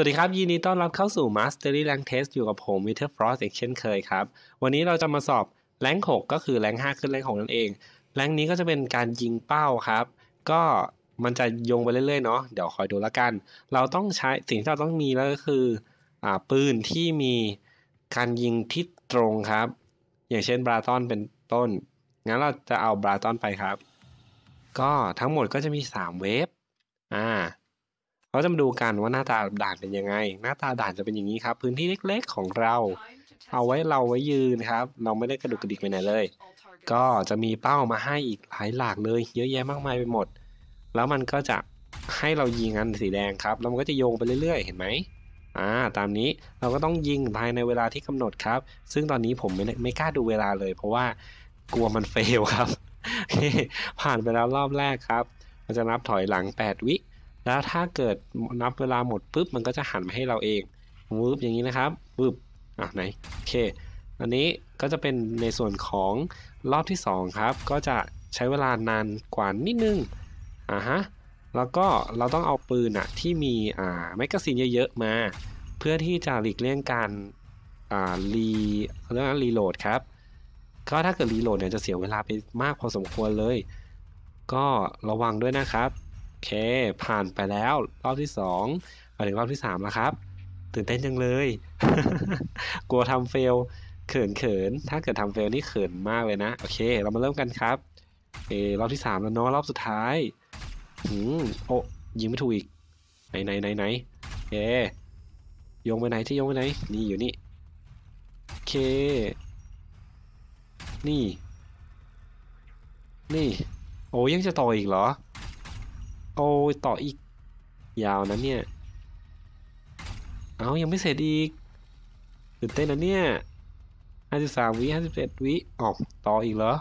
วัสดีครับยินดีต้อนรับเข้าสู่ Mastery Rank Test อยู่กับผม Winter Frost อีกเช่นเคยครับ วันนี้เราจะมาสอบแรง6ก็คือแรง5ขึ้นแรง6นั่นเองแรงนี้ก็จะเป็นการยิงเป้าครับ ก็มันจะโยงไปเรื่อยๆ เนาะเดี๋ยวคอยดูแล้วกัน เราต้องใช้ สิ่งที่เราต้องมีแล้วก็คืออปืนที่มีการยิงที่ตรงครับ อย่างเช่นบราตอนเป็นต้น งั้นเราจะเอาบราตอนไปครับ ก็ทั้งหมดก็จะมี 3 เวฟอ่าเราจะมาดูกันว่าหน้าตาด่านเป็นยังไง หน้าตาด่านจะเป็นอย่างนี้ครับ พื้นที่เล็กๆของเรา เอาไว้เราไว้ยืนครับ เราไม่ได้กระดุกกระดิกไปไหนเลย ก็จะมีเป้ามาให้อีกหลายหลากเลย เยอะแยะมากมายไปหมด แล้วมันก็จะให้เรายิงอันสีแดงครับแล้วมันก็จะโยงไปเรื่อยๆเห็นไหมอ่าตามนี้เราก็ต้องยิงภายในเวลาที่กำหนดครับ ซึ่งตอนนี้ผมไม่ไม่กล้าดูเวลาเลย เพราะว่ากลัวมันเฟลครับผ่านไปแล้วรอบแรกครับเราจะนับถอยหลัง8วิแล้วถ้าเกิดนับเวลาหมดปุ๊บมันก็จะหันมาให้เราเองวืบอย่างนี้นะครับวืบอ่ะไหนโอเคอันนี้ก็จะเป็นในส่วนของรอบที่ 2 ครับ ก็จะใช้เวลานานกว่านิดนึงอ่ะฮะ แล้วก็เราต้องเอาปืนอะที่มีอ่าแมกกาซีนเยอะๆมา เพื่อที่จะหลีกเลี่ยงการอ่ารีเรื่องรีโหลดครับก็ถ้าเกิดรีโหลดเนี่ยจะเสียเวลาไปมากพอสมควรเลย ก็ระวังด้วยนะครับเคผ่านไปแล้ว รอบที่สองมาถึงรอบที่สามแล้วครับตื่นเต้นจังเลย กลัวทำเฟลเขินเขินถ้าเกิดทำเฟลนี่เขินมากเลยนะโอเค เรามาเริ่มกันครับ เอรอบที่สามแล้วเนาะรอบสุดท้ายอืมโอ้ยิงไม่ถูกอีกไหนไหนไหนไหน เอโยงไปไหนที่โยงไปไหน นี่อยู่นี่โอเค นี่ นี่โอ้ยังจะต่ออีกเหรอโอ้ต่ออีกยาวนะเนี่ย เอายังไม่เสร็จอีกตื่นเต้นนะเนี่ยห้าสิบสามวิห้าสิบเจ็ดวิออกต่ออีกเหรอ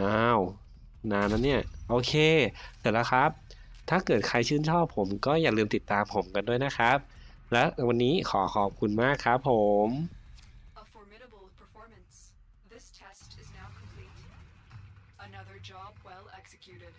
อ้าวนานนะเนี่ยโอเคเสร็จแล้วครับ ถ้าเกิดใครชื่นชอบผมก็อย่าลืมติดตามผมกันด้วยนะครับ และวันนี้ขอขอบคุณมากครับผม Another job well executed.